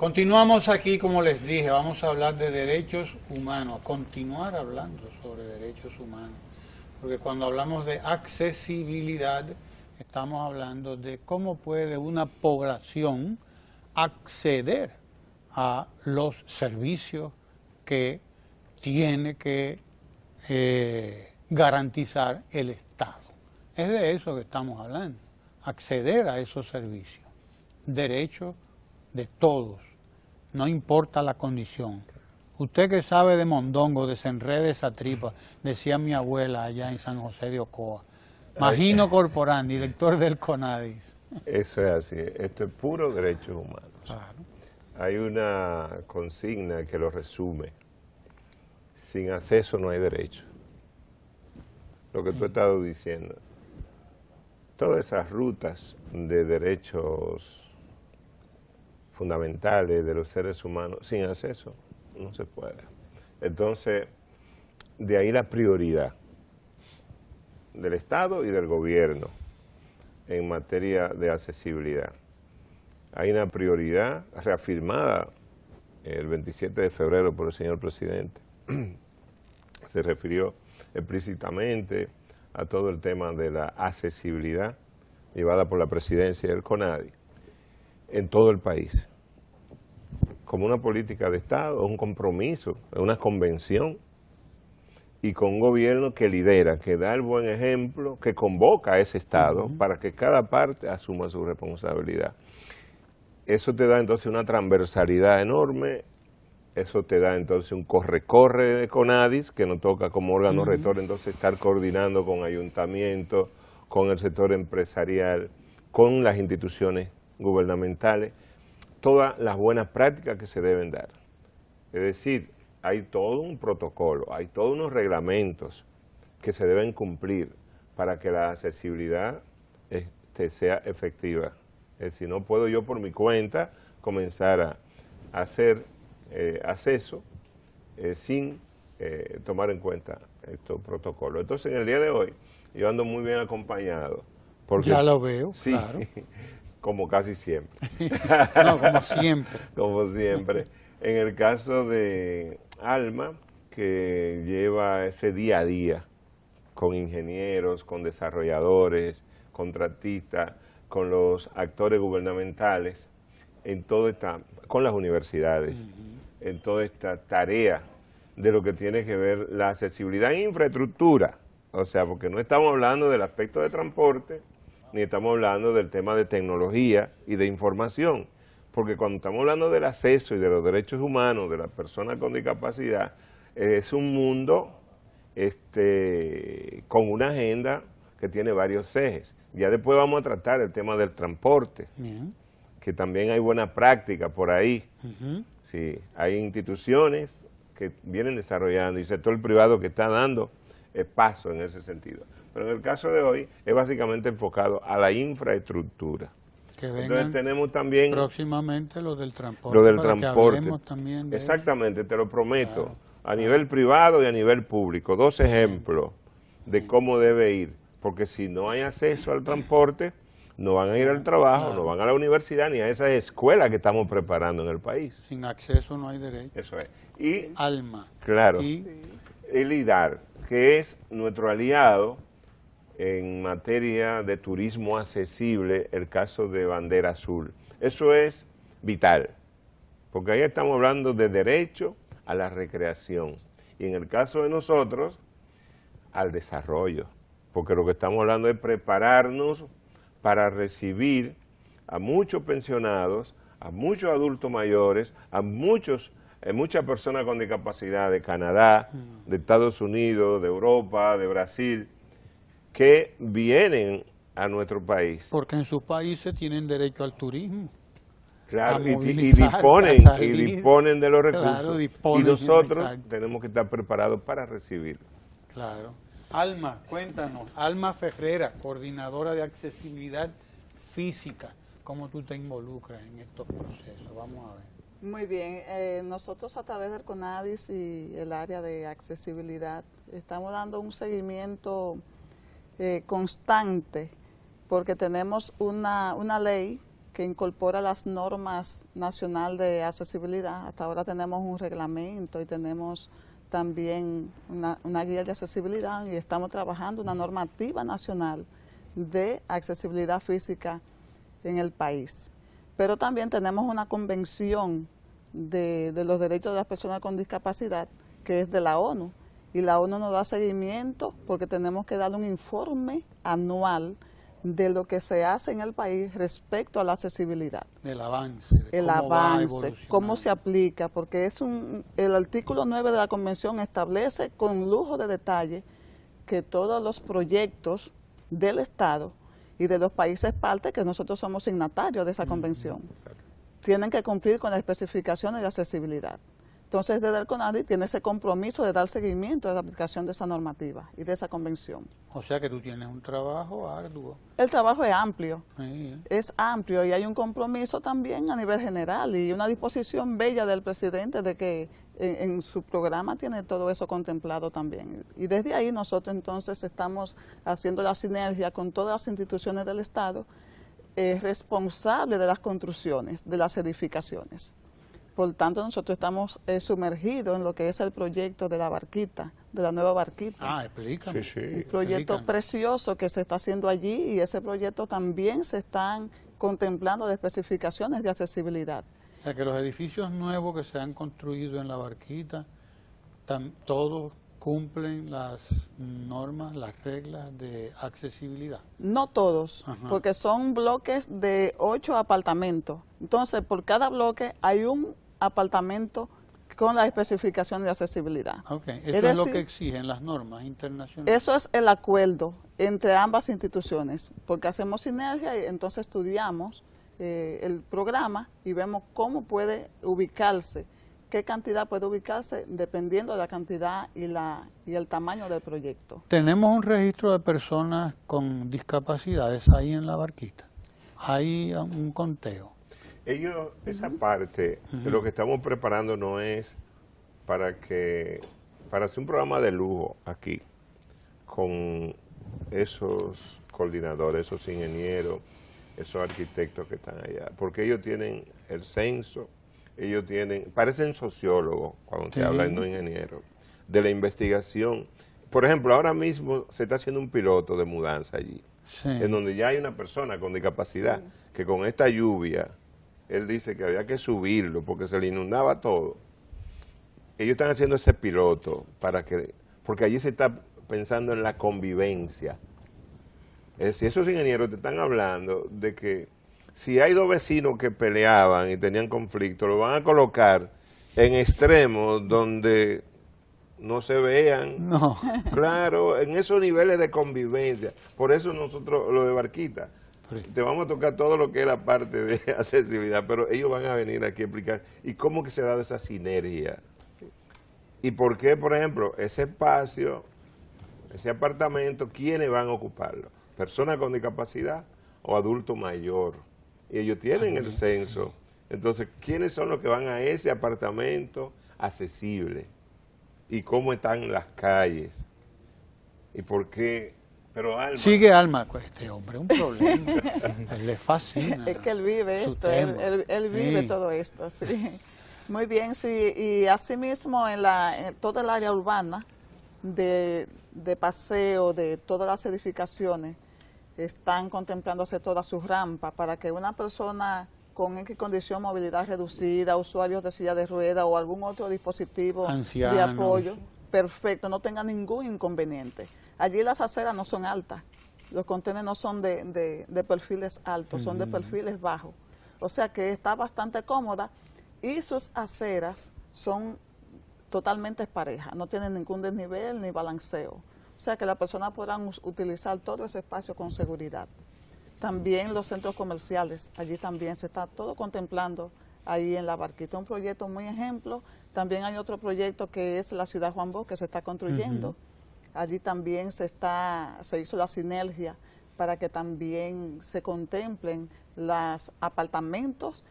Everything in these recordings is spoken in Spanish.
Continuamos aquí, como les dije, vamos a hablar de derechos humanos, continuar hablando sobre derechos humanos, porque cuando hablamos de accesibilidad, estamos hablando de cómo puede una población acceder a los servicios que tiene que eh, garantizar el Estado. Es de eso que estamos hablando, acceder a esos servicios, derechos de todos no importa la condición. Usted que sabe de mondongo, desenrede esa tripa, decía mi abuela allá en San José de Ocoa. Magino eh. Corporán, director del CONADIS. Eso es así, esto es puro derecho humano. Hay una consigna que lo resume. Sin acceso no hay derecho. Lo que tú has estado diciendo. Todas esas rutas de derechos fundamentales de los seres humanos, sin acceso no se puede. Entonces, de ahí la prioridad del Estado y del gobierno en materia de accesibilidad. Hay una prioridad reafirmada el 27 de febrero por el señor presidente. Se refirió explícitamente a todo el tema de la accesibilidad llevada por la presidencia del CONADI en todo el país como una política de Estado, es un compromiso, es una convención, y con un gobierno que lidera, que da el buen ejemplo, que convoca a ese Estado para que cada parte asuma su responsabilidad. Eso te da entonces una transversalidad enorme, eso te da entonces un corre-corre de Conadis, que nos toca como órgano rector entonces estar coordinando con ayuntamientos, con el sector empresarial, con las instituciones gubernamentales, todas las buenas prácticas que se deben dar. Es decir, hay todo un protocolo, hay todos unos reglamentos que se deben cumplir para que la accesibilidad este, sea efectiva. Es decir, no puedo yo por mi cuenta comenzar a hacer eh, acceso eh, sin eh, tomar en cuenta estos protocolos. Entonces, en el día de hoy, yo ando muy bien acompañado. Porque, ya lo veo, sí, claro. Como casi siempre. no, como siempre. como siempre. En el caso de Alma, que lleva ese día a día con ingenieros, con desarrolladores, contratistas, con los actores gubernamentales, en todo esta, con las universidades, en toda esta tarea de lo que tiene que ver la accesibilidad e infraestructura. O sea, porque no estamos hablando del aspecto de transporte, ni estamos hablando del tema de tecnología y de información. Porque cuando estamos hablando del acceso y de los derechos humanos de las personas con discapacidad, es un mundo este, con una agenda que tiene varios ejes. Ya después vamos a tratar el tema del transporte, que también hay buena práctica por ahí. sí, hay instituciones que vienen desarrollando y sector privado que está dando eh, paso en ese sentido. Pero en el caso de hoy es básicamente enfocado a la infraestructura. Que Entonces tenemos también... Próximamente lo del transporte. Lo del transporte. también Exactamente, te lo prometo. A nivel privado y a nivel público. Dos ejemplos de cómo debe ir. Porque si no hay acceso al transporte, no van a ir al trabajo, no van a la universidad ni a esas escuelas que estamos preparando en el país. Sin acceso no hay derecho. Eso es. Y... Alma. Claro. Y... El IDAR, que es nuestro aliado en materia de turismo accesible el caso de Bandera Azul. Eso es vital, porque ahí estamos hablando de derecho a la recreación y en el caso de nosotros, al desarrollo, porque lo que estamos hablando es prepararnos para recibir a muchos pensionados, a muchos adultos mayores, a muchos eh, muchas personas con discapacidad de Canadá, mm. de Estados Unidos, de Europa, de Brasil, que vienen a nuestro país. Porque en sus países tienen derecho al turismo. y, disponen, y disponen de los recursos. y nosotros tenemos que estar preparados para recibir. Claro. Alma, cuéntanos. Alma Ferrera, coordinadora de accesibilidad física. ¿Cómo tú te involucras en estos procesos? Vamos a ver. Muy bien. Eh, nosotros a través del CONADIS y el área de accesibilidad estamos dando un seguimiento eh, constante, porque tenemos una, una ley que incorpora las normas nacionales de accesibilidad. Hasta ahora tenemos un reglamento y tenemos también una, guía de accesibilidad y estamos trabajando una normativa nacional de accesibilidad física en el país. Pero también tenemos una convención de los derechos de las personas con discapacidad que es de la ONU y la ONU nos da seguimiento porque tenemos que dar un informe anual de lo que se hace en el país respecto a la accesibilidad. El avance. el avance, cómo se aplica, porque es un, el artículo 9 de la Convención establece con lujo de detalle que todos los proyectos del Estado y de los países parte, que nosotros somos signatarios de esa convención, tienen que cumplir con las especificaciones de accesibilidad. Entonces, desde el CONADI tiene ese compromiso de dar seguimiento a la aplicación de esa normativa y de esa convención. O sea que tú tienes un trabajo arduo. El trabajo es amplio, es amplio y hay un compromiso también a nivel general y una disposición bella del presidente de que eh, en, su programa tiene todo eso contemplado también. Y desde ahí nosotros entonces estamos haciendo la sinergia con todas las instituciones del Estado es eh, responsables de las construcciones, de las edificaciones. Por tanto, nosotros estamos eh, sumergidos en lo que es el proyecto de la barquita, de la nueva barquita. Ah, explica. Sí, sí. Un proyecto precioso que se está haciendo allí y ese proyecto también se están contemplando de especificaciones de accesibilidad. O sea, que los edificios nuevos que se han construido en la barquita, todos cumplen las normas, las reglas de accesibilidad? No todos, porque son bloques de ocho apartamentos. Entonces, por cada bloque hay un apartamento con la especificación de accesibilidad. Eso es, lo que exigen las normas internacionales. Eso es el acuerdo entre ambas instituciones, porque hacemos sinergia y entonces estudiamos eh, el programa y vemos cómo puede ubicarse, qué cantidad puede ubicarse dependiendo de la cantidad y, la, y el tamaño del proyecto. ¿Tenemos un registro de personas con discapacidades ahí en la barquita? ¿Hay un conteo? ellos, esa parte de lo que estamos preparando no es para que, para hacer un programa de lujo aquí, con esos coordinadores, esos ingenieros, esos arquitectos que están allá, porque ellos tienen el censo, ellos tienen, parecen sociólogos cuando se habla no ingenieros, de la investigación. Por ejemplo, ahora mismo se está haciendo un piloto de mudanza allí, en donde ya hay una persona con discapacidad que con esta lluvia él dice que había que subirlo porque se le inundaba todo. Ellos están haciendo ese piloto para que, porque allí se está pensando en la convivencia. Es decir, esos ingenieros te están hablando de que si hay dos vecinos que peleaban y tenían conflicto, lo van a colocar en extremos donde no se vean. No. Claro, en esos niveles de convivencia. Por eso nosotros, lo de Barquita, te vamos a tocar todo lo que era parte de accesibilidad, pero ellos van a venir aquí a explicar y cómo que se ha dado esa sinergia. Y por qué, por ejemplo, ese espacio, ese apartamento, ¿quiénes van a ocuparlo? ¿Personas con discapacidad o adulto mayor? Y ellos tienen el censo. Entonces, ¿quiénes son los que van a ese apartamento accesible? ¿Y cómo están las calles? ¿Y por qué pero Alma. Sigue pues, Este hombre un problema. le fascina. Es que él vive esto, él, vive todo esto, sí. Muy bien, sí. Y asimismo en, la, en toda el área urbana de, paseo, de todas las edificaciones, están contemplándose todas sus rampas para que una persona con X condición, movilidad reducida, usuarios de silla de rueda o algún otro dispositivo de apoyo, perfecto, no tenga ningún inconveniente. Allí las aceras no son altas, los contenedores no son de, perfiles altos, son de perfiles bajos. O sea que está bastante cómoda y sus aceras son totalmente parejas, no tienen ningún desnivel ni balanceo. O sea que las personas podrán utilizar todo ese espacio con seguridad. También los centros comerciales, allí también se está todo contemplando ahí en la barquita. Un proyecto muy ejemplo. También hay otro proyecto que es la ciudad Juan Bosque, que se está construyendo. Allí también se, está, se hizo la sinergia para que también se contemplen los apartamentos,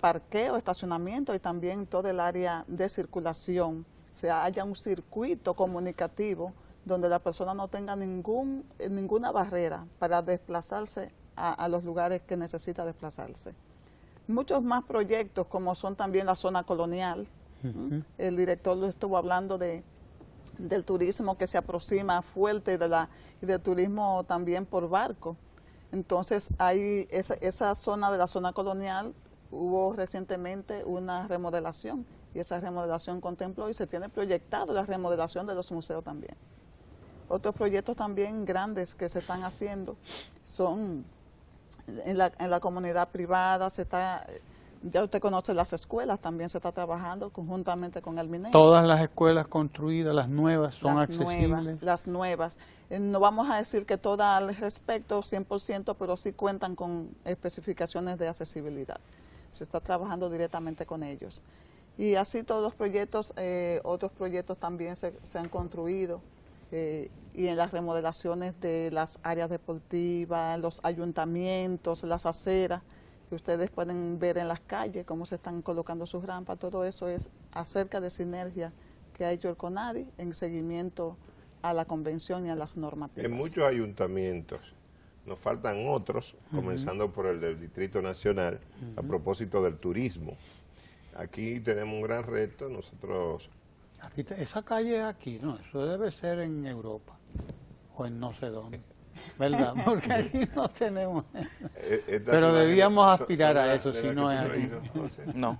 parqueo, estacionamiento y también todo el área de circulación. Se haya un circuito comunicativo donde la persona no tenga ningún, ninguna barrera para desplazarse a, los lugares que necesita desplazarse. Muchos más proyectos como son también la zona colonial. El director lo estuvo hablando de del turismo que se aproxima fuerte de la, y del turismo también por barco. Entonces, hay esa, esa zona de la zona colonial hubo recientemente una remodelación y esa remodelación contempló y se tiene proyectado la remodelación de los museos también. Otros proyectos también grandes que se están haciendo son en la, en la comunidad privada, se está ya usted conoce las escuelas, también se está trabajando conjuntamente con el minero. Todas las escuelas construidas, las nuevas, son las accesibles. las nuevas. Eh, no vamos a decir que todas al respecto 100%, pero sí cuentan con especificaciones de accesibilidad. Se está trabajando directamente con ellos. Y así todos los proyectos, eh, otros proyectos también se, han construido. Eh, y en las remodelaciones de las áreas deportivas, los ayuntamientos, las aceras que ustedes pueden ver en las calles, cómo se están colocando sus rampas, todo eso es acerca de sinergia que ha hecho el CONADI en seguimiento a la convención y a las normativas. En muchos ayuntamientos, nos faltan otros, comenzando por el del Distrito Nacional, a propósito del turismo. Aquí tenemos un gran reto, nosotros... esa calle es aquí, no, eso debe ser en Europa, o en no sé dónde. Eh, ¿verdad? Porque aquí no tenemos. Eh, eh, Pero debíamos aspirar a eso, si no es aquí. No.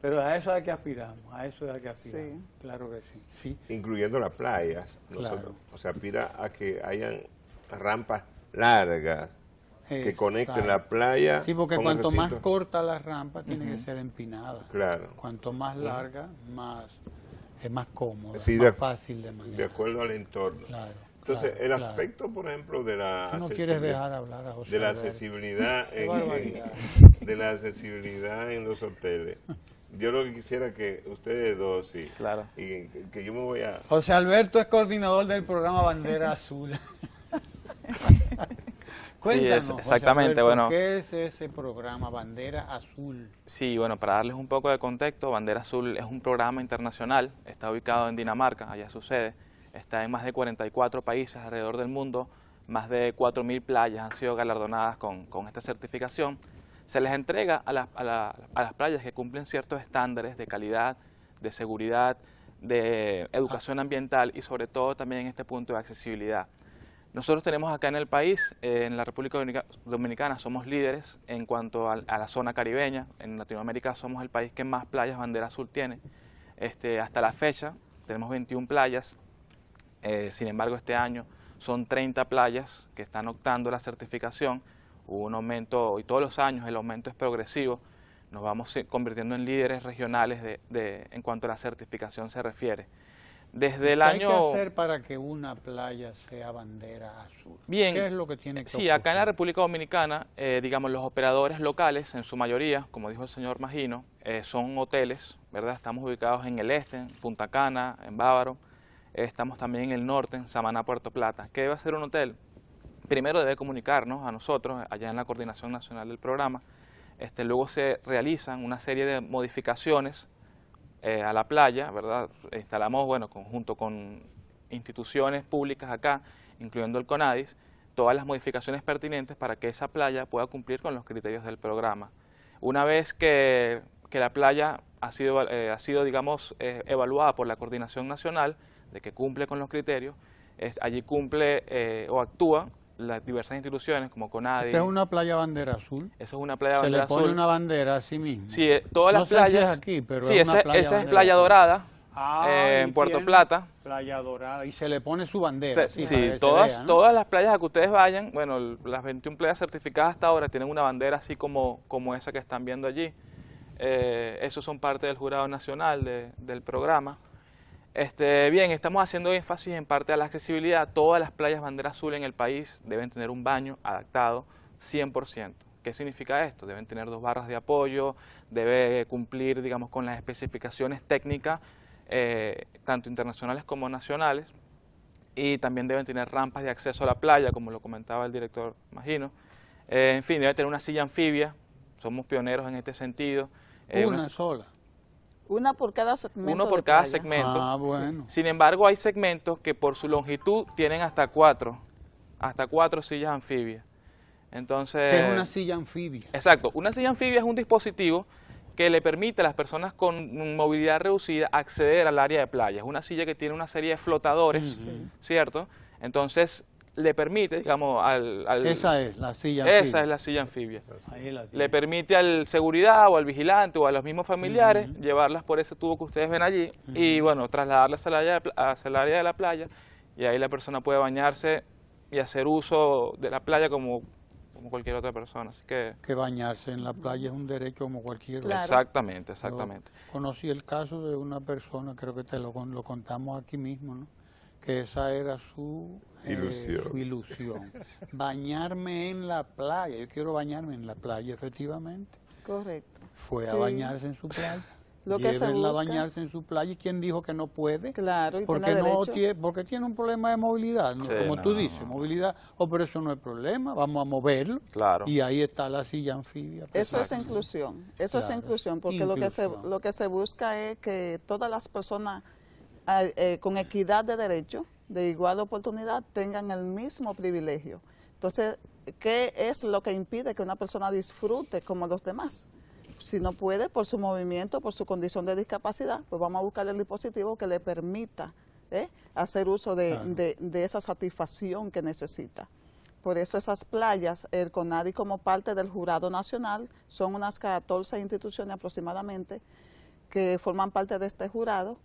Pero a eso es que aspiramos, a eso es que aspiramos, claro que sí. sí. Incluyendo las playas, claro. o sea, aspira a que hayan rampas largas que conecten la playa. Sí, porque cuanto más corta la rampa, tiene que ser empinada. Claro. Cuanto más larga, más es más cómodo, más de, fácil de manejar. De acuerdo al entorno. Claro. Entonces, el aspecto, por ejemplo, de la accesibilidad, de la accesibilidad en, de la accesibilidad en los hoteles. Yo lo que quisiera que ustedes dos, sí, claro. y que yo me voy a... José Alberto es coordinador del programa Bandera Azul. Cuéntanos, exactamente, bueno, ¿qué es ese programa Bandera Azul? Sí, bueno, para darles un poco de contexto, Bandera Azul es un programa internacional, está ubicado en Dinamarca, allá sucede, está en más de 44 países alrededor del mundo, más de 4.000 playas han sido galardonadas con, esta certificación. Se les entrega a, las playas que cumplen ciertos estándares de calidad, de seguridad, de educación ambiental y sobre todo también en este punto de accesibilidad. Nosotros tenemos acá en el país, eh, en la República Dominicana, somos líderes en cuanto a, la zona caribeña. En Latinoamérica somos el país que más playas bandera azul tiene. Este, hasta la fecha tenemos 21 playas eh, sin embargo, este año son 30 playas que están optando la certificación. Hubo un aumento, y todos los años el aumento es progresivo. Nos vamos eh, convirtiendo en líderes regionales de, en cuanto a la certificación se refiere. Desde el ¿Qué año... hay que hacer para que una playa sea bandera azul? Bien, ¿Qué es lo que tiene que Sí, acá en la República Dominicana, eh, digamos, los operadores locales, en su mayoría, como dijo el señor Magino, son hoteles, ¿verdad? Estamos ubicados en el este, en Punta Cana, en Bávaro, Estamos también en el norte, en Samaná, Puerto Plata. ¿Qué debe hacer un hotel? Primero debe comunicarnos a nosotros, allá en la Coordinación Nacional del Programa. Este, luego se realizan una serie de modificaciones eh, a la playa, ¿verdad? Instalamos, bueno, conjunto con instituciones públicas acá, incluyendo el CONADIS, todas las modificaciones pertinentes para que esa playa pueda cumplir con los criterios del programa. Una vez que, la playa ha sido, eh, ha sido digamos, eh, evaluada por la Coordinación Nacional, que cumple con los criterios, allí cumple eh, o actúa las diversas instituciones como CONADI. ¿Esta es una playa bandera azul? Esa es una playa bandera azul. Se le pone una bandera a sí mismo. Sí, eh, todas las playas. aquí, pero sí, esa, es Playa Dorada. Eh, en Puerto Plata. Playa Dorada. Y se le pone su bandera. sí, todas, todas las playas a que ustedes vayan, bueno, las 21 playas certificadas hasta ahora tienen una bandera así como, como esa que están viendo allí. Eh, esos son parte del jurado nacional del programa. Este, bien, estamos haciendo énfasis en parte a la accesibilidad. Todas las playas bandera azul en el país deben tener un baño adaptado 100%. ¿Qué significa esto? Deben tener dos barras de apoyo, debe cumplir, digamos, con las especificaciones técnicas, eh, tanto internacionales como nacionales, y también deben tener rampas de acceso a la playa, como lo comentaba el director, imagino. Eh, en fin, debe tener una silla anfibia, somos pioneros en este sentido. Eh, una sola. Una por cada segmento. Uno por cada segmento. Ah, bueno. Sin embargo, hay segmentos que por su longitud tienen hasta cuatro, hasta cuatro sillas anfibias. Entonces. ¿Qué es una silla anfibia? Exacto. Una silla anfibia es un dispositivo que le permite a las personas con movilidad reducida acceder al área de playa. Es una silla que tiene una serie de flotadores, ¿cierto? Entonces, le permite, digamos, al... esa es la silla anfibia. Esa es la silla anfibia. le permite al seguridad o al vigilante o a los mismos familiares llevarlas por ese tubo que ustedes ven allí y, bueno, trasladarlas al área, de, hacia área de la playa y ahí la persona puede bañarse y hacer uso de la playa como como cualquier otra persona. Así que... bañarse en la playa es un derecho como cualquier Exactamente, exactamente. conocí el caso de una persona, creo que te lo, lo contamos aquí mismo, ¿no? que esa era su ilusión. Eh, ilusión. bañarme en la playa, yo quiero bañarme en la playa, efectivamente. Correcto. Fue a bañarse en su playa. Lo que se busca. a bañarse en su playa y quién dijo que no puede. Claro, y porque no tiene, porque tiene un problema de movilidad, como tú dices, movilidad. ¿O oh, pero eso no es problema, vamos a moverlo. Claro. Y ahí está la silla anfibia. Eso es inclusión, eso es inclusión, porque lo que se lo que se busca es que todas las personas ah, eh, con equidad de derecho de igual oportunidad tengan el mismo privilegio. Entonces, ¿qué es lo que impide que una persona disfrute como los demás? Si no puede, por su movimiento, por su condición de discapacidad, pues vamos a buscar el dispositivo que le permita ¿eh? hacer uso de, de esa satisfacción que necesita por eso esas playas, el CONADI como parte del jurado nacional, son unas 14 instituciones aproximadamente que forman parte de este jurado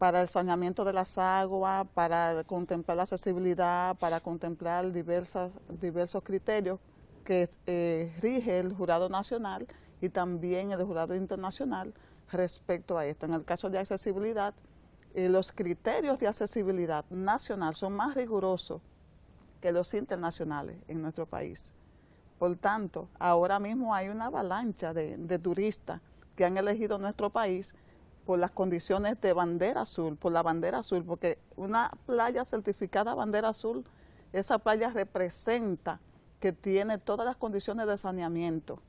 para el saneamiento de las aguas, para contemplar la accesibilidad, para contemplar diversas, diversos criterios que eh, rige el jurado nacional y también el jurado internacional respecto a esto. En el caso de accesibilidad, eh, los criterios de accesibilidad nacional son más rigurosos que los internacionales en nuestro país. Por tanto, ahora mismo hay una avalancha de, de turistas que han elegido nuestro país por las condiciones de bandera azul, por la bandera azul, porque una playa certificada bandera azul, esa playa representa que tiene todas las condiciones de saneamiento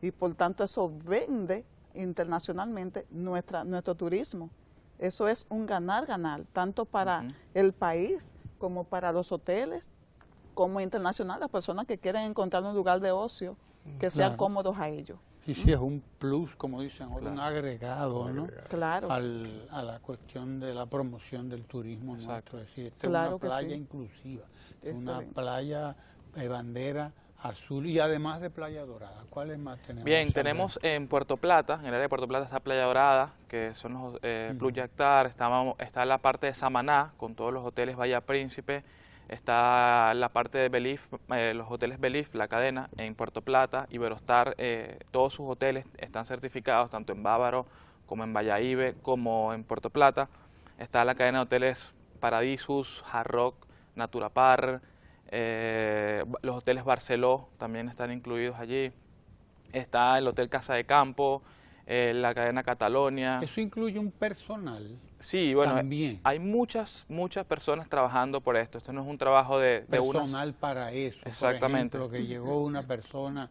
y por tanto eso vende internacionalmente nuestra, nuestro turismo. Eso es un ganar-ganar, tanto para el país como para los hoteles, como internacional, las personas que quieren encontrar un lugar de ocio que sea cómodos a ellos. Sí, sí, es un plus, como dicen un agregado, ¿no? Claro. Al, a la cuestión de la promoción del turismo Exacto. nuestro. Es decir, este este es una playa inclusiva, es una playa de bandera azul y además de Playa Dorada. ¿Cuáles más tenemos? Bien, tenemos en Puerto Plata, en el área de Puerto Plata está Playa Dorada, que son los eh, Blue está, está la parte de Samaná, con todos los hoteles Valla Príncipe, Está la parte de Belif, eh, los hoteles Belif, la cadena, en Puerto Plata, Iberostar, eh, todos sus hoteles están certificados tanto en Bávaro como en Valladolid, como en Puerto Plata. Está la cadena de hoteles Paradisus, Hard Rock, Naturapar, eh, los hoteles Barceló también están incluidos allí. Está el Hotel Casa de Campo, eh, la cadena Catalonia. Eso incluye un personal. Sí, bueno, también. hay muchas, muchas personas trabajando por esto. Esto no es un trabajo de, de personal para eso. Exactamente. Por ejemplo, que llegó una persona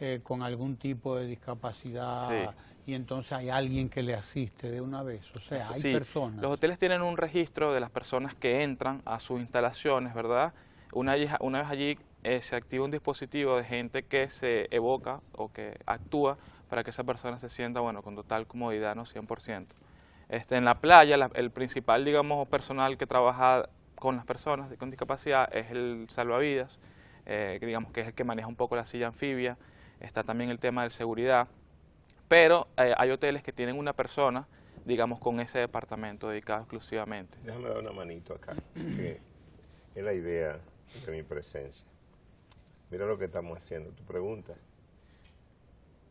eh, con algún tipo de discapacidad. y entonces hay alguien que le asiste de una vez. O sea, hay sí, personas. Los hoteles tienen un registro de las personas que entran a sus instalaciones, ¿verdad? Una, una vez allí eh, se activa un dispositivo de gente que se evoca o que actúa para que esa persona se sienta, bueno, con total comodidad, ¿no? 100%. Este, en la playa, el principal, digamos, personal que trabaja con las personas con discapacidad es el salvavidas, eh, que digamos que es el que maneja un poco la silla anfibia, está también el tema de seguridad, pero eh, hay hoteles que tienen una persona, digamos, con ese departamento dedicado exclusivamente. Déjame dar una manito acá, que es la idea de mi presencia. Mira lo que estamos haciendo, tu pregunta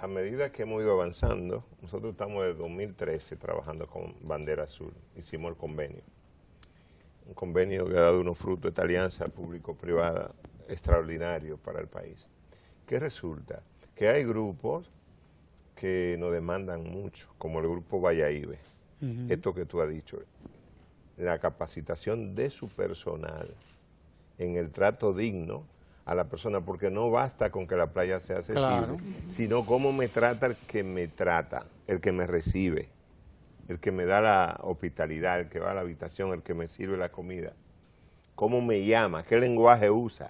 a medida que hemos ido avanzando, nosotros estamos desde 2013 trabajando con Bandera Azul, hicimos el convenio. Un convenio que ha dado unos frutos, de alianza público-privada extraordinario para el país. ¿Qué resulta? Que hay grupos que nos demandan mucho, como el grupo Valladolid. Esto que tú has dicho, la capacitación de su personal en el trato digno a la persona, porque no basta con que la playa sea accesible, sino cómo me trata el que me trata, el que me recibe, el que me da la hospitalidad, el que va a la habitación, el que me sirve la comida, cómo me llama, qué lenguaje usa.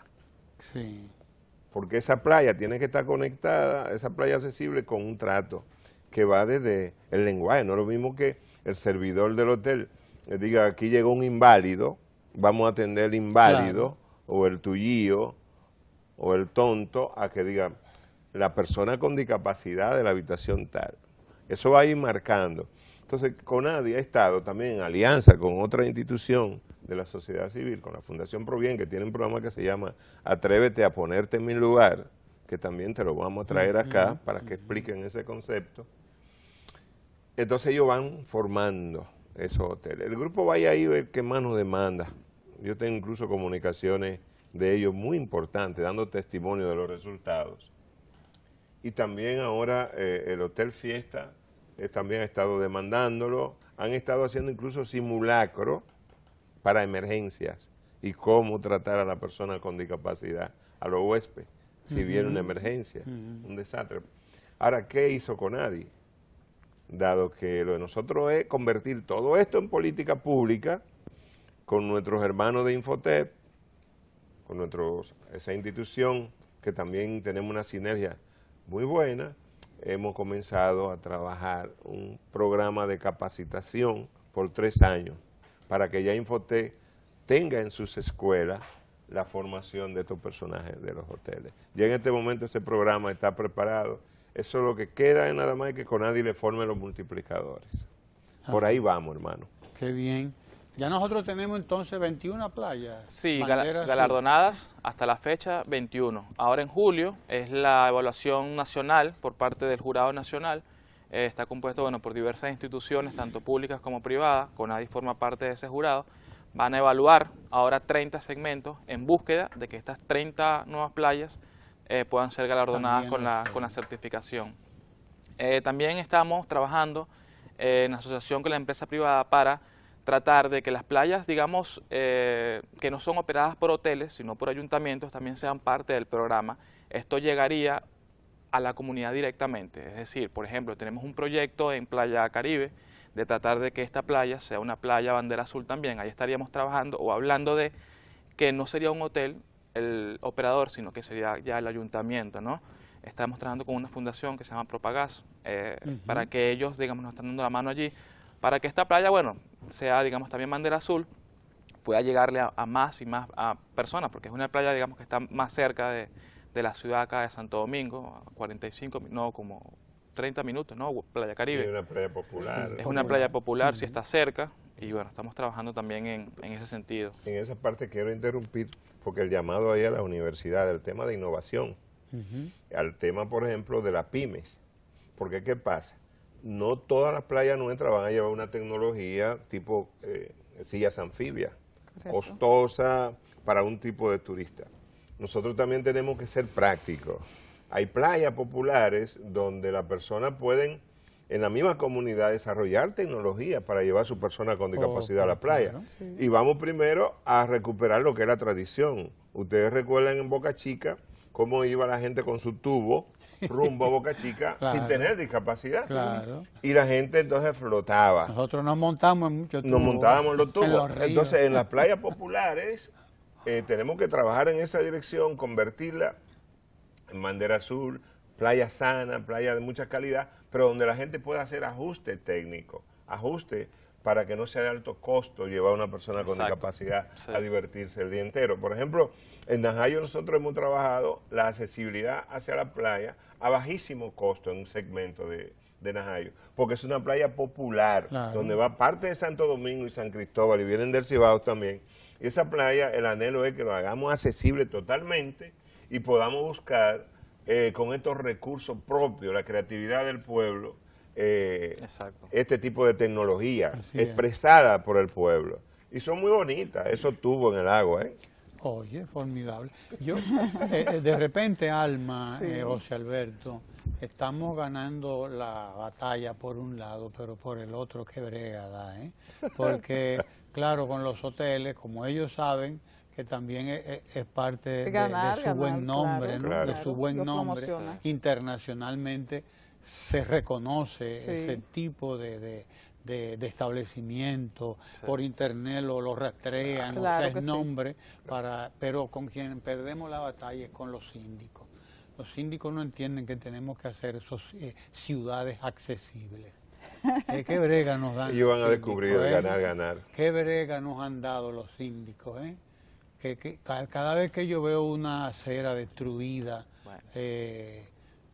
Porque esa playa tiene que estar conectada, esa playa accesible con un trato que va desde el lenguaje, no es lo mismo que el servidor del hotel le diga, aquí llegó un inválido, vamos a atender el inválido o el tuyo o el tonto a que diga la persona con discapacidad de la habitación tal. Eso va a ir marcando. Entonces, CONADI ha estado también en alianza con otra institución de la sociedad civil, con la Fundación Provien, que tiene un programa que se llama Atrévete a ponerte en mi lugar, que también te lo vamos a traer acá para que expliquen ese concepto. Entonces ellos van formando esos hoteles. El grupo Vaya a ver qué mano demanda. Yo tengo incluso comunicaciones de ellos muy importante, dando testimonio de los resultados. Y también ahora eh, el Hotel Fiesta eh, también ha estado demandándolo, han estado haciendo incluso simulacro para emergencias y cómo tratar a la persona con discapacidad, a los huéspedes, si viene una emergencia, un desastre. Ahora, ¿qué hizo Conadi? Dado que lo de nosotros es convertir todo esto en política pública con nuestros hermanos de Infotep, con esa institución, que también tenemos una sinergia muy buena, hemos comenzado a trabajar un programa de capacitación por tres años para que ya Infotec tenga en sus escuelas la formación de estos personajes de los hoteles. Ya en este momento ese programa está preparado. Eso lo que queda nada más que que nadie le forme los multiplicadores. por ah. ahí vamos, hermano. Qué bien. Ya nosotros tenemos entonces 21 playas. galardonadas hasta la fecha 21. Ahora en julio es la evaluación nacional por parte del Jurado Nacional. Eh, está compuesto bueno, por diversas instituciones, tanto públicas como privadas. con nadie forma parte de ese jurado. Van a evaluar ahora 30 segmentos en búsqueda de que estas 30 nuevas playas eh, puedan ser galardonadas con la, con la, certificación. Eh, también estamos trabajando en asociación con la empresa privada para tratar de que las playas, digamos, eh, que no son operadas por hoteles, sino por ayuntamientos, también sean parte del programa. Esto llegaría a la comunidad directamente. Es decir, por ejemplo, tenemos un proyecto en Playa Caribe de tratar de que esta playa sea una playa bandera azul también. Ahí estaríamos trabajando o hablando de que no sería un hotel el operador, sino que sería ya el ayuntamiento, ¿no? Estamos trabajando con una fundación que se llama Propagas eh, para que ellos, digamos, nos están dando la mano allí para que esta playa, bueno, sea, digamos, también bandera azul, pueda llegarle a, más y más a personas, porque es una playa, digamos, que está más cerca de, la ciudad acá de Santo Domingo, 45, no, como 30 minutos, ¿no? Playa Caribe. Es una playa popular. Es una playa popular, si está cerca, y bueno, estamos trabajando también en, en, ese sentido. En esa parte quiero interrumpir, porque el llamado ahí a la universidad, el tema de innovación, al tema, por ejemplo, de las pymes, porque ¿qué pasa? no todas las playas nuestras van a llevar una tecnología tipo eh, sillas anfibias, costosa para un tipo de turista. Nosotros también tenemos que ser prácticos. Hay playas populares donde las personas pueden en la misma comunidad desarrollar tecnología para llevar a su persona con oh, discapacidad a la oh, playa. Y vamos primero a recuperar lo que es la tradición. Ustedes recuerdan en Boca Chica cómo iba la gente con su tubo rumbo Boca Chica sin tener discapacidad. Y la gente entonces flotaba. Nosotros nos montamos en Nos montábamos en los tubos. Entonces, en las playas populares eh, tenemos que trabajar en esa dirección, convertirla en bandera azul, playa sana, playa de mucha calidad, pero donde la gente pueda hacer ajuste técnico, ajuste para que no sea de alto costo llevar a una persona con discapacidad a divertirse el día entero. Por ejemplo, en Najayo nosotros hemos trabajado la accesibilidad hacia la playa a bajísimo costo en un segmento de, de Najayo, porque es una playa popular, donde va parte de Santo Domingo y San Cristóbal y vienen del Cibao también. Y esa playa, el anhelo es que lo hagamos accesible totalmente y podamos buscar eh, con estos recursos propios, la creatividad del pueblo, eh, este tipo de tecnología expresada por el pueblo. Y son muy bonitas, eso tuvo en el agua. ¿eh? Oye, formidable. Yo, eh, de repente, Alma, José Alberto, estamos ganando la batalla por un lado, pero por el otro que brega ¿eh? Porque, claro, con los hoteles, como ellos saben, que también es, parte de, su buen nombre, de su buen nombre internacionalmente, se reconoce ese tipo de, de, establecimiento, por internet o lo rastrean, claro o nombre, para, pero con quien perdemos la batalla es con los síndicos. Los síndicos no entienden que tenemos que hacer esos, eh, ciudades accesibles. Eh, ¿Qué brega nos dan? y van a descubrir ¿eh? ganar, ganar. ¿Qué brega nos han dado los síndicos? Que, cada vez que yo veo una acera destruida,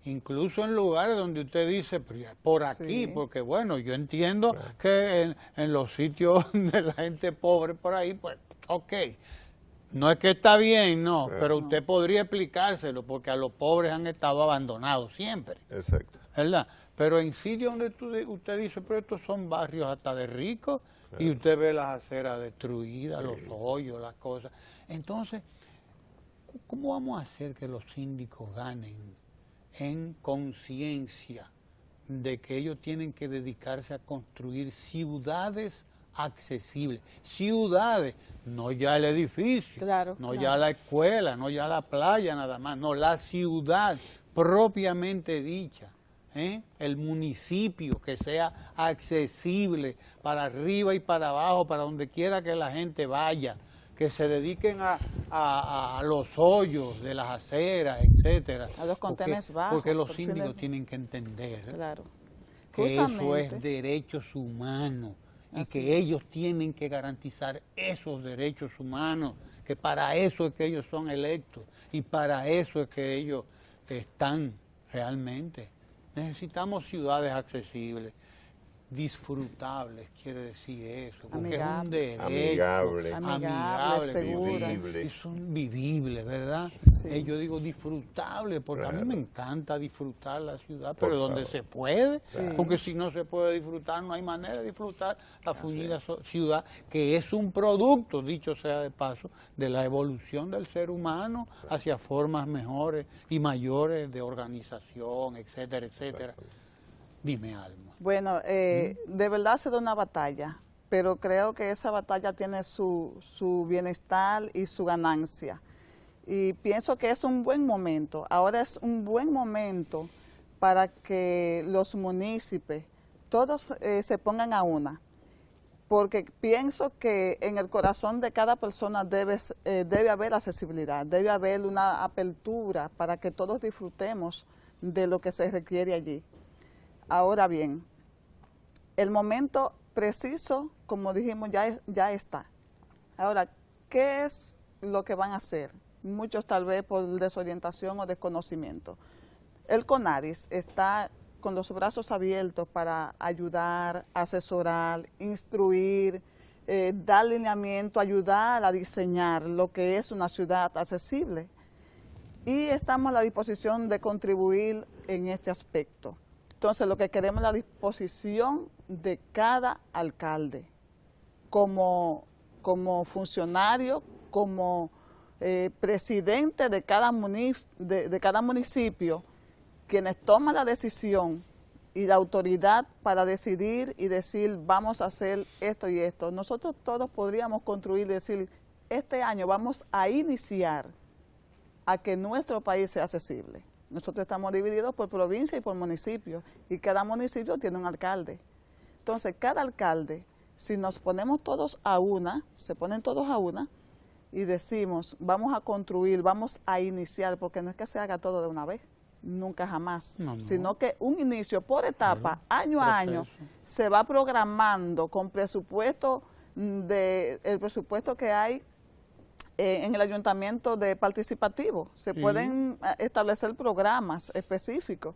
incluso en lugares donde usted dice por aquí, porque bueno, yo entiendo que en, los sitios de la gente pobre por ahí, pues ok. No es que está bien, no, pero usted podría explicárselo porque a los pobres han estado abandonados siempre. Exacto. ¿Verdad? Pero en sitios donde usted dice, pero estos son barrios hasta de ricos y usted ve las aceras destruidas, los hoyos, las cosas. Entonces, ¿cómo vamos a hacer que los síndicos ganen en conciencia de que ellos tienen que dedicarse a construir ciudades accesibles, ciudades, no ya el edificio, no ya la escuela, no ya la playa nada más, no, la ciudad propiamente dicha, ¿eh? el municipio que sea accesible para arriba y para abajo, para donde quiera que la gente vaya, que se dediquen a, los hoyos de las aceras, etcétera. A los porque, los síndicos tienen que entender claro. que eso es derechos humanos y que ellos tienen que garantizar esos derechos humanos, que para eso es que ellos son electos y para eso es que ellos están realmente. Necesitamos ciudades accesibles, disfrutables, quiere decir eso, porque amigable. es un derecho, amigable, vivible. son vivibles, ¿verdad? Eh, yo digo disfrutable, porque a mí me encanta disfrutar la ciudad, pero donde se puede, porque si no se puede disfrutar, no hay manera de disfrutar la fundida ciudad, que es un producto, dicho sea de paso, de la evolución del ser humano hacia formas mejores y mayores de organización, etcétera, etcétera. Dime, Alma. Bueno, eh, de verdad se da una batalla, pero creo que esa batalla tiene su, bienestar y su ganancia. Y pienso que es un buen momento. Ahora es un buen momento para que los municipios, todos eh, se pongan a una, porque pienso que en el corazón de cada persona debe, eh, debe haber accesibilidad, debe haber una apertura para que todos disfrutemos de lo que se requiere allí. Ahora bien, el momento preciso, como dijimos, ya, está. Ahora, ¿qué es lo que van a hacer? Muchos tal vez por desorientación o desconocimiento. El CONARIS está con los brazos abiertos para ayudar, asesorar, instruir, eh, dar lineamiento, ayudar a diseñar lo que es una ciudad accesible. Y estamos a la disposición de contribuir en este aspecto. Entonces, lo que queremos es la disposición de cada alcalde, como, como funcionario, como eh, presidente de cada, de, de cada municipio, quienes toman la decisión y la autoridad para decidir y decir, vamos a hacer esto y esto. Nosotros todos podríamos construir y decir, este año vamos a iniciar a que nuestro país sea accesible. Nosotros estamos divididos por provincia y por municipio, y cada municipio tiene un alcalde. Entonces, cada alcalde, si nos ponemos todos a una, se ponen todos a una, y decimos, vamos a construir, vamos a iniciar, porque no es que se haga todo de una vez, nunca jamás, sino que un inicio por etapa, año a año, se va programando con presupuesto mm, de el presupuesto que hay eh, en el ayuntamiento de participativo. Se pueden eh, establecer programas específicos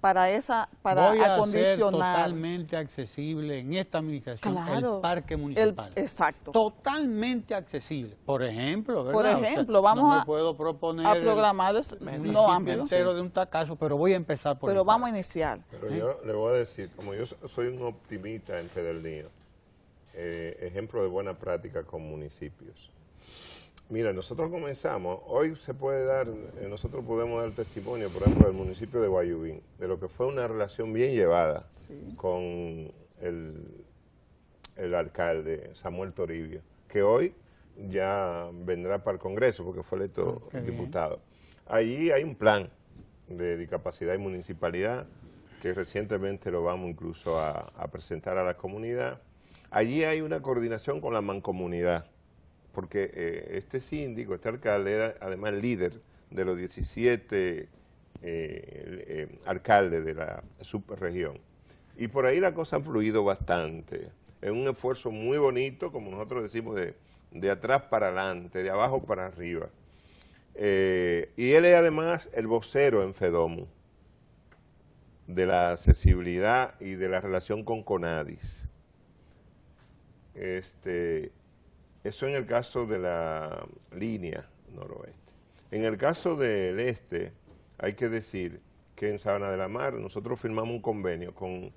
para esa para acondicionar totalmente accesible en esta administración el parque municipal. exacto. Totalmente accesible. Por ejemplo, ¿verdad? Por ejemplo, vamos a, proponer a programar no amplio entero de un pero voy a empezar por Pero vamos a iniciar. Pero yo ¿Eh? le voy a decir, como yo soy un optimista en Pedernillo, eh, ejemplo de buena práctica con municipios. Mira, nosotros comenzamos, hoy se puede dar, eh, nosotros podemos dar testimonio, por ejemplo, del municipio de Guayubín, de lo que fue una relación bien llevada con el, alcalde Samuel Toribio, que hoy ya vendrá para el Congreso porque fue electo diputado. Allí hay un plan de discapacidad y municipalidad que recientemente lo vamos incluso a presentar a la comunidad. Allí hay una coordinación con la mancomunidad porque eh, este síndico, este alcalde, era además líder de los 17 eh, eh, alcaldes de la subregión. Y por ahí la cosa ha fluido bastante. Es un esfuerzo muy bonito, como nosotros decimos, de, atrás para adelante, de abajo para arriba. y él es además el vocero en FEDOMU de la accesibilidad y de la relación con CONADIS. Este, eso en el caso de la línea noroeste. En el caso del este, hay que decir que en Sabana de la Mar nosotros firmamos un convenio con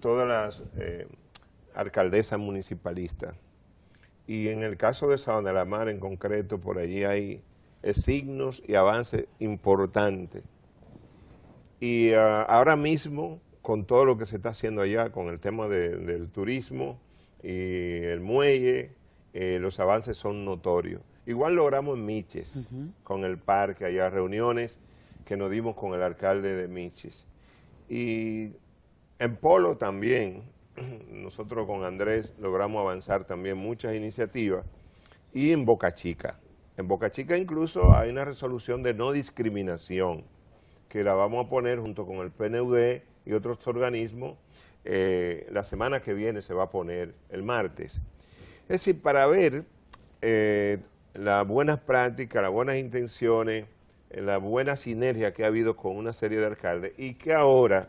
todas las eh, alcaldesas municipalistas. Y en el caso de Sabana de la Mar en concreto, por allí hay eh, signos y avances importantes. Y ah, ahora mismo, con todo lo que se está haciendo allá, con el tema del turismo y el muelle, eh, los avances son notorios. Igual logramos en Miches, con el parque, allá reuniones que nos dimos con el alcalde de Miches. Y en Polo también, nosotros con Andrés logramos avanzar también muchas iniciativas. Y en Boca Chica. En Boca Chica incluso hay una resolución de no discriminación que la vamos a poner junto con el PNUD y otros organismos. Eh, la semana que viene se va a poner el martes. Es decir, para ver eh, las buenas prácticas, las buenas intenciones, eh, la buena sinergia que ha habido con una serie de alcaldes y que ahora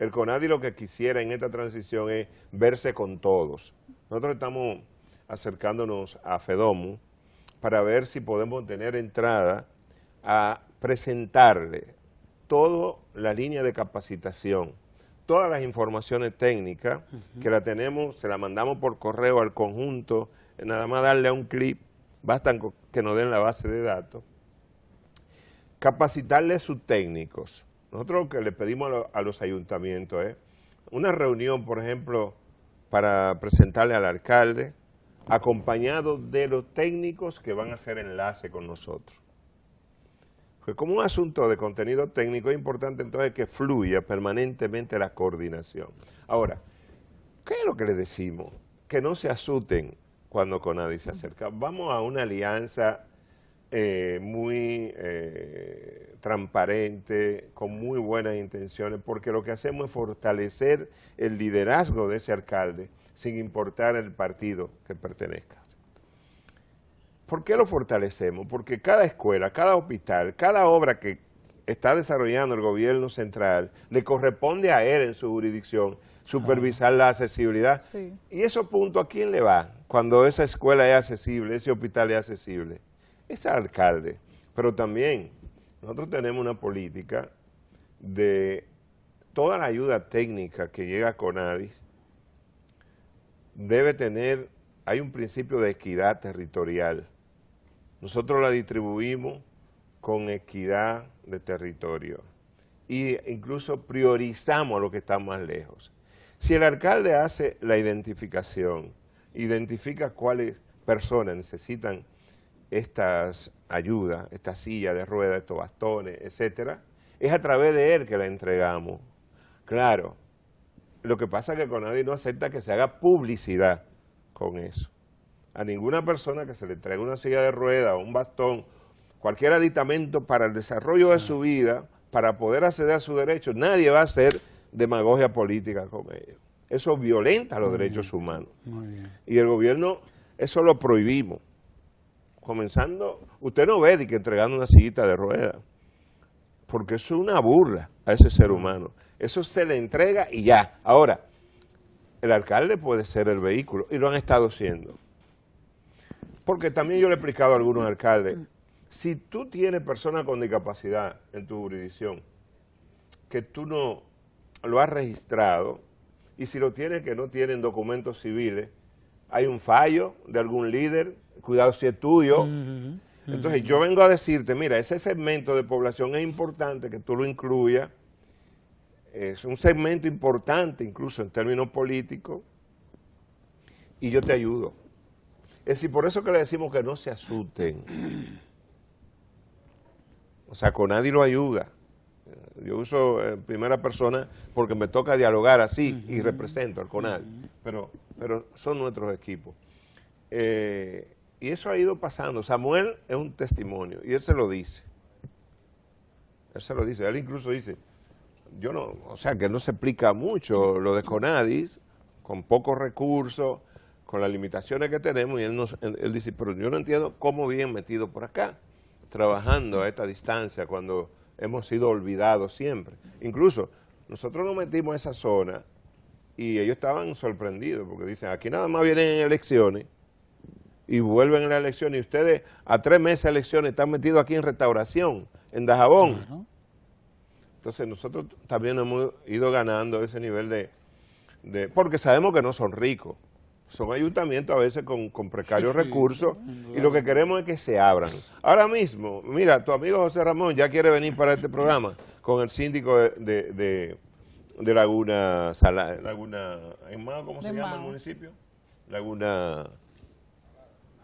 el CONADI lo que quisiera en esta transición es verse con todos. Nosotros estamos acercándonos a FEDOMU para ver si podemos tener entrada a presentarle toda la línea de capacitación todas las informaciones técnicas que la tenemos, se la mandamos por correo al conjunto, eh, nada más darle a un clip, basta que nos den la base de datos. Capacitarle a sus técnicos. Nosotros lo que le pedimos a, los ayuntamientos es una reunión, por ejemplo, para presentarle al alcalde, acompañado de los técnicos que van a hacer enlace con nosotros como un asunto de contenido técnico es importante entonces que fluya permanentemente la coordinación. Ahora, ¿qué es lo que le decimos? Que no se asuten cuando nadie se acerca. Vamos a una alianza eh, muy eh, transparente, con muy buenas intenciones, porque lo que hacemos es fortalecer el liderazgo de ese alcalde, sin importar el partido que pertenezca. ¿Por qué lo fortalecemos? Porque cada escuela, cada hospital, cada obra que está desarrollando el gobierno central, le corresponde a él en su jurisdicción supervisar la accesibilidad. ¿Y eso punto a quién le va cuando esa escuela es accesible, ese hospital es accesible? Es al alcalde. Pero también nosotros tenemos una política de toda la ayuda técnica que llega a CONADIS debe tener, hay un principio de equidad territorial nosotros la distribuimos con equidad de territorio e incluso priorizamos lo que está más lejos. Si el alcalde hace la identificación, identifica cuáles personas necesitan estas ayudas, esta silla de ruedas, estos bastones, etcétera, es a través de él que la entregamos. Claro, lo que pasa es que nadie no acepta que se haga publicidad con eso a ninguna persona que se le entregue una silla de rueda o un bastón, cualquier aditamento para el desarrollo de su vida, para poder acceder a su derecho, nadie va a hacer demagogia política con ellos. Eso violenta los derechos humanos. Y el gobierno, eso lo prohibimos. Comenzando, usted no ve de que entregando una sillita de rueda, porque eso es una burla a ese ser humano. Eso se le entrega y ya. Ahora, el alcalde puede ser el vehículo, y lo han estado siendo. Porque también yo le he explicado a algunos alcaldes, si tú tienes personas con discapacidad en tu jurisdicción, que tú no lo has registrado, y si lo tienes que no tienen documentos civiles, hay un fallo de algún líder, cuidado si es tuyo. Entonces yo vengo a decirte, mira, ese segmento de población es importante que tú lo incluyas, es un segmento importante incluso en términos políticos, y yo te ayudo. Es decir, por eso que le decimos que no se asusten. O sea, con lo ayuda. Yo uso eh, primera persona porque me toca dialogar así y represento al CONAD, pero, pero son nuestros equipos. Eh, y eso ha ido pasando. Samuel es un testimonio y él se lo dice. Él se lo dice. Él incluso dice, yo no, o sea, que no se explica mucho lo de CONADIS, con pocos recursos, con las limitaciones que tenemos, y él, nos, dice, pero yo no entiendo cómo bien metido por acá, trabajando a esta distancia, cuando hemos sido olvidados siempre. Incluso, nosotros nos metimos a esa zona y ellos estaban sorprendidos, porque dicen, aquí nada más vienen elecciones, y vuelven a las elecciones, y ustedes a tres meses de elecciones están metidos aquí en restauración, en Dajabón. Entonces nosotros también hemos ido ganando ese nivel de, Porque sabemos que no son ricos, son ayuntamientos a veces con, con precarios recursos y lo que queremos es que se abran. Ahora mismo, mira, tu amigo José Ramón ya quiere venir para este programa con el síndico de, de, Laguna Salada, Laguna, ¿en ¿cómo se llama el municipio? Laguna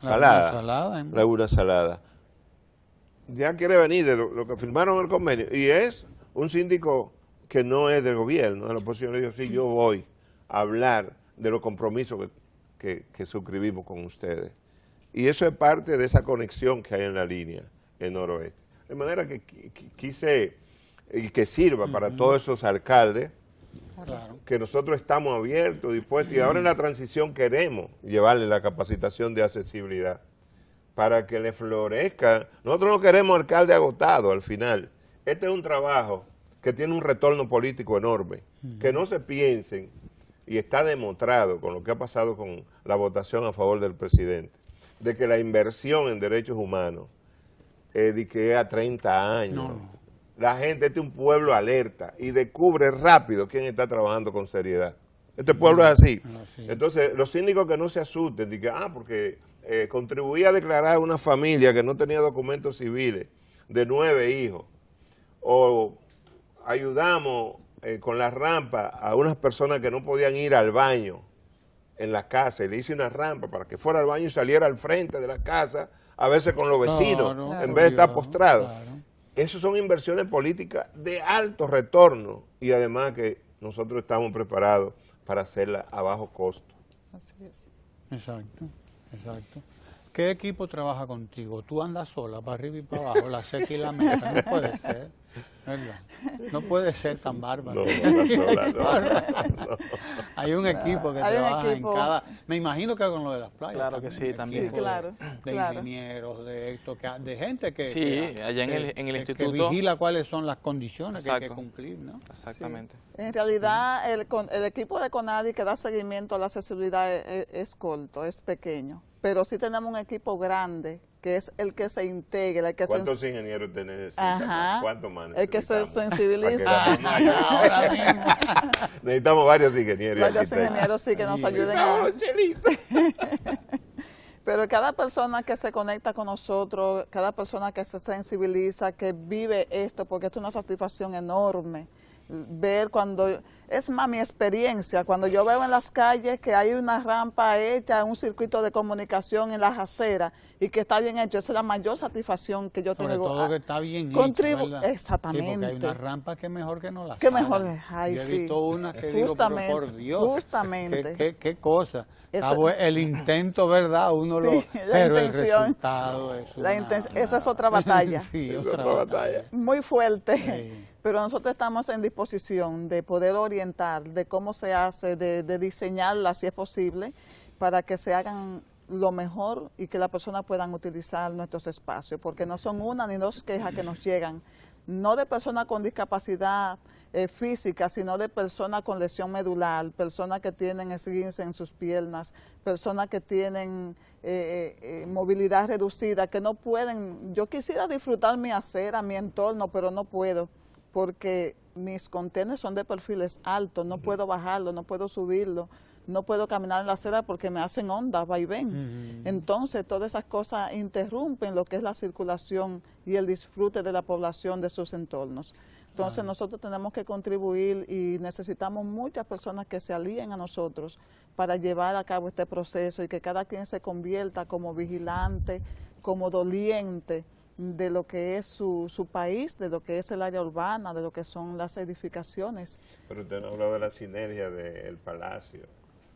Salada. ¿eh? Laguna Salada. Ya quiere venir de lo, que firmaron el convenio y es un síndico que no es del gobierno, de la oposición. Yo sí, yo voy a hablar de los compromisos que que, suscribimos con ustedes. Y eso es parte de esa conexión que hay en la línea, en noroeste. De manera que quise y que sirva para todos esos alcaldes, que nosotros estamos abiertos, dispuestos, y ahora en la transición queremos llevarle la capacitación de accesibilidad para que le florezca. Nosotros no queremos alcalde agotado al final. Este es un trabajo que tiene un retorno político enorme. Que no se piensen y está demostrado con lo que ha pasado con la votación a favor del presidente, de que la inversión en derechos humanos eh, de que a 30 años. La gente, este es un pueblo alerta y descubre rápido quién está trabajando con seriedad. Este pueblo es así. Ah, Entonces, los síndicos que no se asusten, de ah, porque eh, contribuía a declarar a una familia que no tenía documentos civiles de nueve hijos, o ayudamos eh, con la rampa a unas personas que no podían ir al baño en la casa y le hice una rampa para que fuera al baño y saliera al frente de la casa, a veces con los vecinos, en vez de estar postrado. eso son inversiones políticas de alto retorno y además que nosotros estamos preparados para hacerla a bajo costo. Así es. Exacto, exacto. ¿Qué equipo trabaja contigo? Tú andas sola, para arriba y para abajo, la seca y la meta, no puede ser. No puede ser tan bárbaro. Hay un equipo que trabaja en cada... Me imagino que con lo de las playas. Claro que sí, también. Sí, claro, de, ingenieros, de esto, que, de gente que... Sí, allá en el, instituto. vigila cuáles son las condiciones que hay que cumplir, ¿no? Exactamente. En realidad, el, el equipo de CONADI que da seguimiento a la accesibilidad es, e- es corto, es pequeño. Pero sí tenemos un equipo grande que es el que se integra, el que ¿Cuántos ingenieros te necesitan? Ajá, pues? ¿Cuántos más El que se sensibiliza. Ah, ahora mismo. necesitamos varios ingenieros. Varios ingenieros sí que nos ayuden. Pero cada persona que se conecta con nosotros, cada persona que se sensibiliza, que vive esto, porque esto es una satisfacción enorme ver cuando, es más mi experiencia, cuando yo veo en las calles que hay una rampa hecha, un circuito de comunicación en las aceras y que está bien hecho, esa es la mayor satisfacción que yo tengo. Ah, que está bien hecho, Exactamente. hay una rampa que mejor que no la Que mejor, ay, sí. una que justamente, por Dios, justamente. qué, qué, cosa. el intento, ¿verdad? Uno lo... Pero el resultado la intención, Esa es otra batalla. sí, otra, batalla. Muy fuerte pero nosotros estamos en disposición de poder orientar de cómo se hace, de, de diseñarla si es posible, para que se hagan lo mejor y que las personas puedan utilizar nuestros espacios, porque no son una ni dos quejas que nos llegan, no de personas con discapacidad eh, física, sino de personas con lesión medular, personas que tienen esguince en sus piernas, personas que tienen eh, eh, movilidad reducida, que no pueden, yo quisiera disfrutar mi acera, mi entorno, pero no puedo porque mis contenedores son de perfiles altos, no puedo bajarlo, no puedo subirlo, no puedo caminar en la acera porque me hacen ondas, va y ven. Entonces, todas esas cosas interrumpen lo que es la circulación y el disfrute de la población de sus entornos. Entonces, nosotros tenemos que contribuir y necesitamos muchas personas que se alíen a nosotros para llevar a cabo este proceso y que cada quien se convierta como vigilante, como doliente, de lo que es su, país, de lo que es el área urbana, de lo que son las edificaciones. Pero usted no hablado de la sinergia del palacio,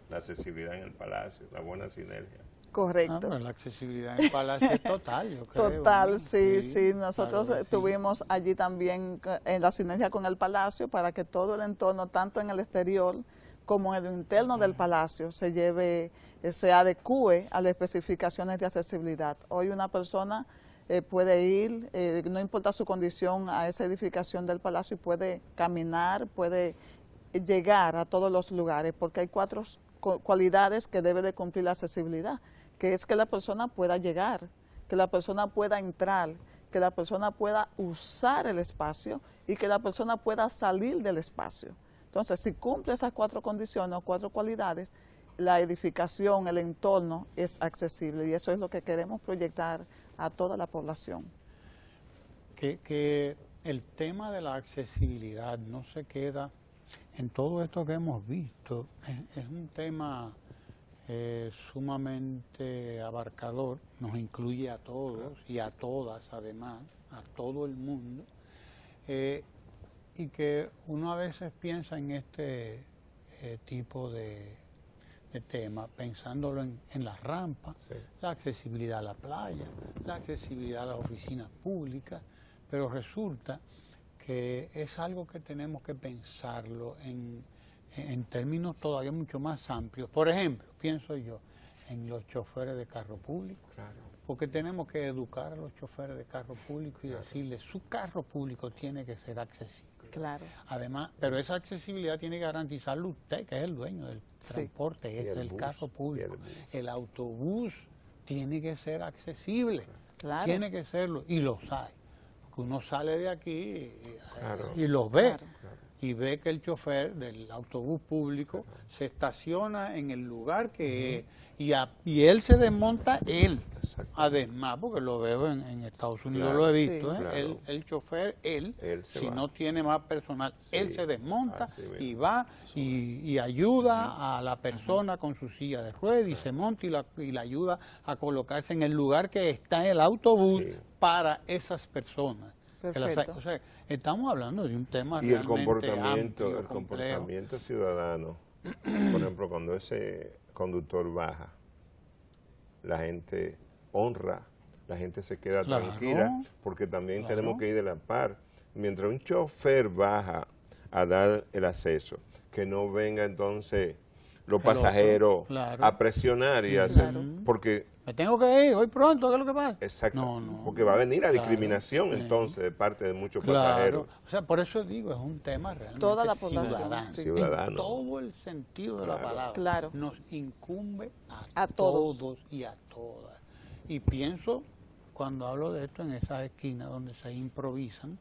la accesibilidad en el palacio, la buena sinergia. Correcto. Ah, la accesibilidad en el palacio es total, yo creo. Total, sí, sí, Nosotros estuvimos eh, allí también eh, en la sinergia con el palacio para que todo el entorno, tanto en el exterior como en el interno del palacio, se lleve, eh, se adecue a las especificaciones de accesibilidad. Hoy una persona eh, puede ir, eh, no importa su condición, a esa edificación del palacio y puede caminar, puede llegar a todos los lugares, porque hay cuatro cualidades que debe de cumplir la accesibilidad, que es que la persona pueda llegar, que la persona pueda entrar, que la persona pueda usar el espacio y que la persona pueda salir del espacio. Entonces, si cumple esas cuatro condiciones o cuatro cualidades, la edificación, el entorno es accesible y eso es lo que queremos proyectar a toda la población. Que, el tema de la accesibilidad no se queda en todo esto que hemos visto, es, un tema eh, sumamente abarcador, nos incluye a todos y a todas además, a todo el mundo, eh, y que uno a veces piensa en este eh, tipo de de este tema pensándolo en, las rampas, la accesibilidad a la playa, la accesibilidad a las oficinas públicas, pero resulta que es algo que tenemos que pensarlo en, términos todavía mucho más amplios. Por ejemplo, pienso yo en los choferes de carro público, porque tenemos que educar a los choferes de carro público y decirles, su carro público tiene que ser accesible. Claro. Además, pero esa accesibilidad tiene que garantizarlo usted, que es el dueño del transporte, es el, caso público. El, autobús tiene que ser accesible. Tiene que serlo, y lo sabe. Porque uno sale de aquí y, los lo ve. Y ve que el chofer del autobús público se estaciona en el lugar que es y, él se desmonta él. Además, porque lo veo en, en Estados Unidos, lo he visto, ¿eh? el, el, chofer, él, si no tiene más personal, él se desmonta y va y, ayuda a la persona con su silla de ruedas y se monta y la, y la, ayuda a colocarse en el lugar que está el autobús para esas personas. o sea, estamos hablando de un tema y realmente el comportamiento, amplio, el comportamiento ciudadano, por ejemplo, cuando ese conductor baja. La gente honra, la gente se queda tranquila, porque también tenemos que ir de la par. Mientras un chofer baja a dar el acceso, que no venga entonces los pasajeros a presionar y hacer, porque... Me tengo que ir, hoy pronto, ¿qué es lo que pasa? Exacto, porque va a venir la discriminación entonces de parte de muchos pasajeros. O sea, por eso digo, es un tema realmente Toda la población, En todo el sentido de la palabra. Claro. Nos incumbe a, todos. y a todas. Y pienso, cuando hablo de esto, en esas esquinas donde se improvisan,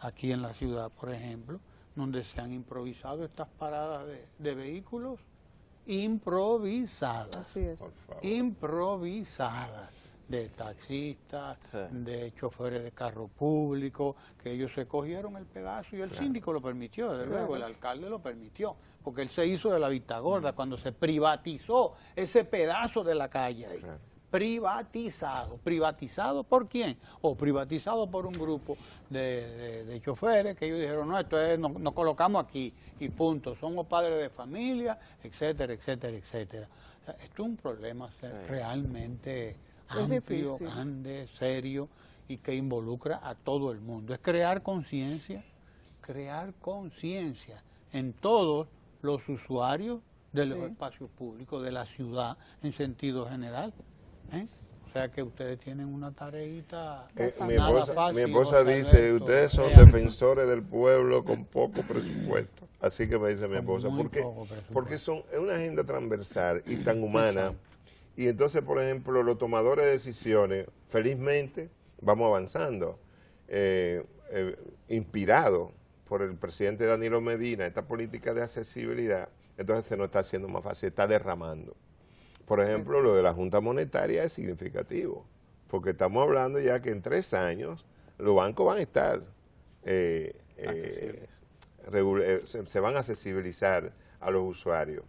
aquí en la ciudad, por ejemplo, donde se han improvisado estas paradas de vehículos improvisadas. Así es. Improvisadas de taxistas, de choferes de carro público, que ellos se cogieron el pedazo y el síndico lo permitió, desde luego el alcalde lo permitió, porque él se hizo de la vista gorda mm. cuando se privatizó ese pedazo de la calle privatizado. ¿Privatizado por quién? O privatizado por un grupo de, choferes que ellos dijeron, no, esto es, nos, colocamos aquí y punto. Somos padres de familia, etcétera, etcétera, etcétera. esto es un problema realmente amplio, grande, serio y que involucra a todo el mundo. Es crear conciencia, crear conciencia en todos los usuarios de los espacios públicos, de la ciudad en sentido general. ¿Eh? O sea que ustedes tienen una tareita eh, mi, esposa, dice, ustedes son defensores del pueblo con poco presupuesto. Así que me dice mi esposa, ¿por qué? Porque son, es una agenda transversal y tan humana. Y entonces, por ejemplo, los tomadores de decisiones, felizmente, vamos avanzando. Eh, inspirado por el presidente Danilo Medina, esta política de accesibilidad, entonces se nos está haciendo más fácil, se está derramando. Por ejemplo, lo de la Junta Monetaria es significativo, porque estamos hablando ya que en tres años los bancos van a estar, eh, eh, eh se, van a accesibilizar a los usuarios.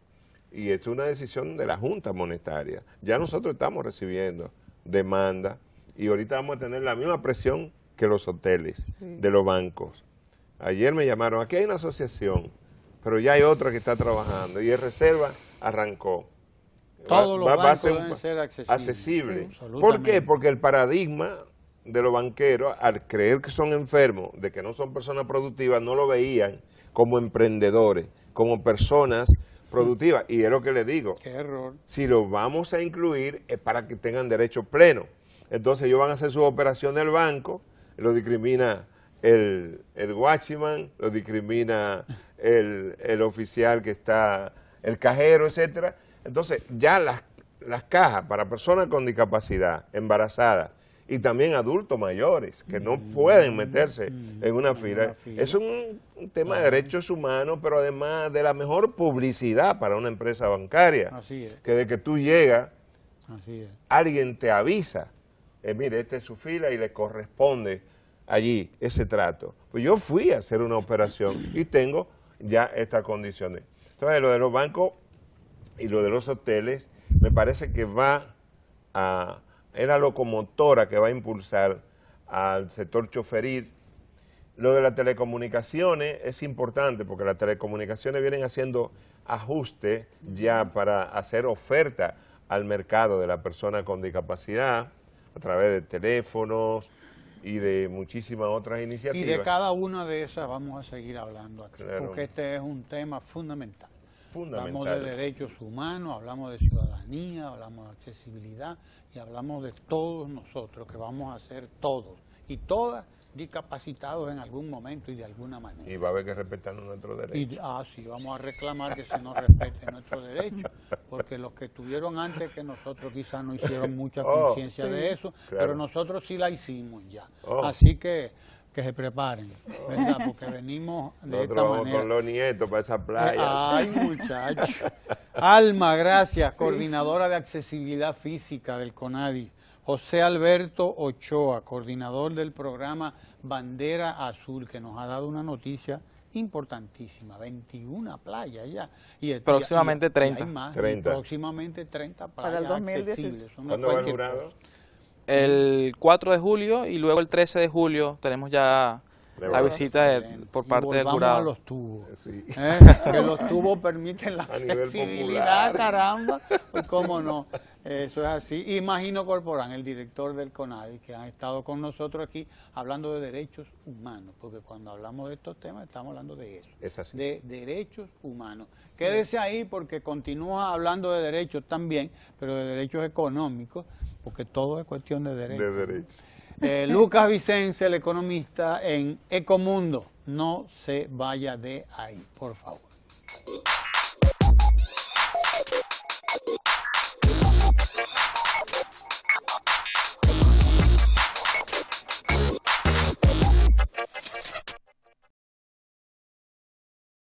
Y esto es una decisión de la Junta Monetaria. Ya nosotros estamos recibiendo demanda y ahorita vamos a tener la misma presión que los hoteles, de los bancos. Ayer me llamaron, aquí hay una asociación, pero ya hay otra que está trabajando y es Reserva arrancó. Todos va a ser accesibles. accesible. ¿Por qué? Porque el paradigma de los banqueros, al creer que son enfermos, de que no son personas productivas, no lo veían como emprendedores, como personas productivas. Y es lo que le digo. error. Si los vamos a incluir es para que tengan derecho pleno. Entonces ellos van a hacer su operación del banco, lo discrimina el, el watchman, lo discrimina el, el oficial que está, el cajero, etcétera, entonces, ya las, las cajas para personas con discapacidad, embarazadas, y también adultos mayores que no mm. pueden meterse mm, en una fila. Es un tema de derechos humanos, pero además de la mejor publicidad para una empresa bancaria. Así es. Que de que tú llegas, alguien te avisa, eh, mire, esta es su fila y le corresponde allí ese trato. Pues yo fui a hacer una operación y tengo ya estas condiciones. Entonces, lo de los bancos y lo de los hoteles, me parece que va a, es la locomotora que va a impulsar al sector choferil. Lo de las telecomunicaciones es importante porque las telecomunicaciones vienen haciendo ajustes ya para hacer oferta al mercado de la persona con discapacidad a través de teléfonos y de muchísimas otras iniciativas. Y de cada una de esas vamos a seguir hablando aquí, porque este es un tema fundamental. Hablamos de derechos humanos, hablamos de ciudadanía, hablamos de accesibilidad y hablamos de todos nosotros, que vamos a ser todos y todas discapacitados en algún momento y de alguna manera. Y va a haber que respetar nuestros derechos. Y, ah, sí, vamos a reclamar que se nos respete nuestros derechos, porque los que estuvieron antes que nosotros quizás no hicieron mucha oh, conciencia de eso, pero nosotros sí la hicimos ya. Oh. Así que que se preparen, ¿verdad? Porque venimos de Nosotros esta con los nietos para esa eh, playa. Ay, muchachos. Alma, gracias, coordinadora de accesibilidad física del CONADI. José Alberto Ochoa, coordinador del programa Bandera Azul, que nos ha dado una noticia importantísima, 21 playas ya. Y próximamente 30. más, próximamente 30 playas Para el 2016. ¿Cuándo va jurado? el 4 de julio y luego el 13 de julio tenemos ya la visita por parte de jurado. los tubos. ¿Eh? Que los tubos permiten la accesibilidad flexibilidad, caramba. Pues cómo no. Eso es así. Imagino Corporán, el director del CONADI, que ha estado con nosotros aquí hablando de derechos humanos, porque cuando hablamos de estos temas estamos hablando de eso. Es De derechos humanos. Quédese ahí porque continúa hablando de derechos también, pero de derechos económicos porque todo es cuestión de derecho. Eh, Lucas Vicente, el economista en Ecomundo. No se vaya de ahí, por favor.